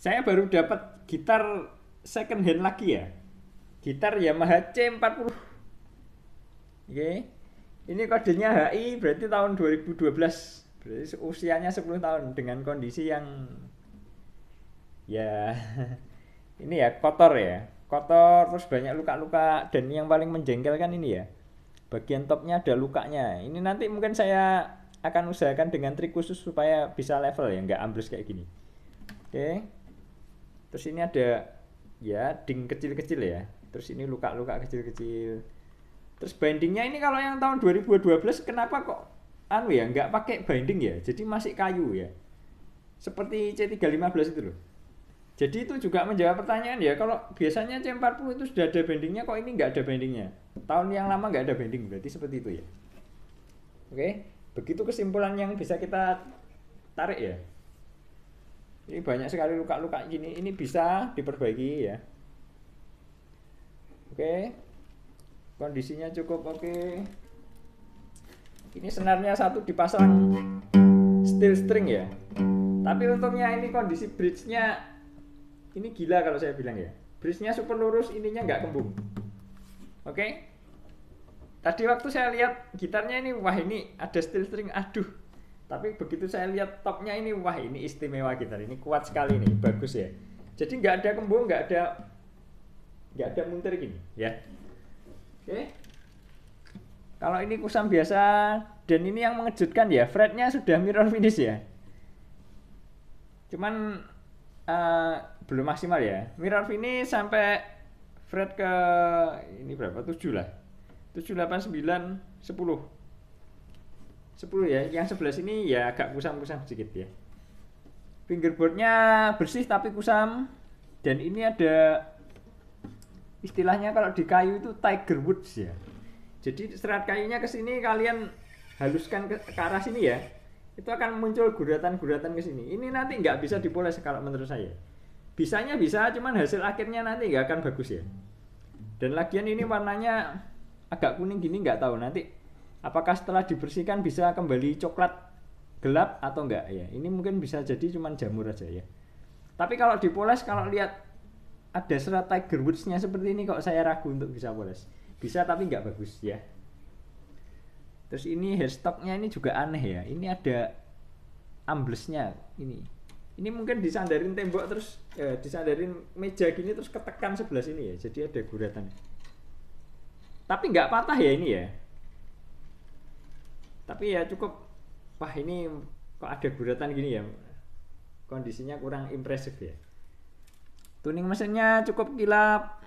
Saya baru dapat gitar second hand lagi ya. Gitar Yamaha C40. Oke. Okay. Ini kodenya HI berarti tahun 2012. Berarti usianya 10 tahun dengan kondisi yang ya ini ya kotor ya. Kotor terus banyak luka-luka dan yang paling menjengkelkan ini ya. Bagian topnya ada lukanya. Ini nanti mungkin saya akan usahakan dengan trik khusus supaya bisa level ya, nggak ambles kayak gini. Oke. Okay terus ini ada ya ding kecil-kecil ya terus ini luka-luka kecil-kecil terus bindingnya ini kalau yang tahun 2012 kenapa kok anu ya nggak pakai binding ya jadi masih kayu ya seperti C315 itu loh jadi itu juga menjawab pertanyaan ya kalau biasanya C40 itu sudah ada bindingnya kok ini nggak ada bindingnya tahun yang lama nggak ada binding berarti seperti itu ya oke begitu kesimpulan yang bisa kita tarik ya ini banyak sekali luka-luka gini, ini bisa diperbaiki ya. Oke. Kondisinya cukup oke. Ini senarnya satu dipasang steel string ya. Tapi untungnya ini kondisi bridge-nya ini gila kalau saya bilang ya. Bridge-nya super lurus, ininya nggak kembung. Oke. Tadi waktu saya lihat gitarnya ini, wah ini ada steel string, aduh tapi begitu saya lihat topnya ini, wah ini istimewa kita gitu. ini kuat sekali nih, bagus ya. Jadi nggak ada kembung, nggak ada nggak ada muntir gini, ya. Oke. Kalau ini kusam biasa dan ini yang mengejutkan ya, fretnya sudah mirror finish ya. Cuman uh, belum maksimal ya. Mirror finish sampai fret ke ini berapa? 7 lah. 7 8 9 10 10 ya. Yang sebelah sini ya agak kusam-kusam sedikit ya. Fingerboardnya bersih tapi kusam. Dan ini ada istilahnya kalau di kayu itu tiger woods ya. Jadi serat kayunya ke sini kalian haluskan ke, ke arah sini ya. Itu akan muncul guratan-guratan ke sini. Ini nanti nggak bisa dipoles kalau menurut saya. Bisanya bisa, cuman hasil akhirnya nanti nggak akan bagus ya. Dan lagian ini warnanya agak kuning gini nggak tahu nanti apakah setelah dibersihkan bisa kembali coklat gelap atau enggak ya ini mungkin bisa jadi cuman jamur aja ya tapi kalau dipoles kalau lihat ada serat Tiger woodsnya seperti ini kok saya ragu untuk bisa poles bisa tapi enggak bagus ya terus ini headstocknya ini juga aneh ya ini ada amblesnya ini ini mungkin disandarin tembok terus eh, disandarin meja gini terus ketekan sebelah sini ya jadi ada guratan tapi nggak patah ya ini ya tapi ya cukup wah ini kok ada guratan gini ya kondisinya kurang impresif ya tuning mesinnya cukup kilap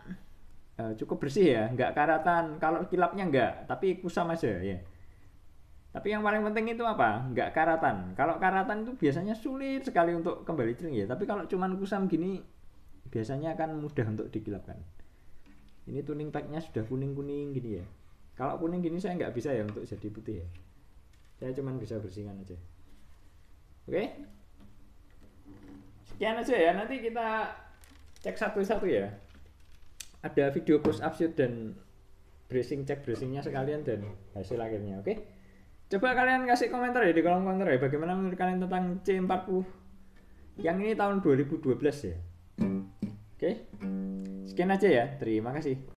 eh, cukup bersih ya nggak karatan kalau kilapnya nggak tapi kusam aja ya tapi yang paling penting itu apa? Nggak karatan. Kalau karatan itu biasanya sulit sekali untuk kembali tuning ya. Tapi kalau cuman kusam gini, biasanya akan mudah untuk dikilapkan. Ini tuning tagnya sudah kuning-kuning gini ya. Kalau kuning gini saya nggak bisa ya untuk jadi putih ya saya cuma bisa bersihkan aja oke okay? sekian aja ya nanti kita cek satu-satu ya ada video push up shoot ya dan bracing cek bracingnya sekalian dan hasil akhirnya oke okay? coba kalian kasih komentar ya di kolom komentar ya bagaimana menurut kalian tentang C40 yang ini tahun 2012 ya oke okay? sekian aja ya terima kasih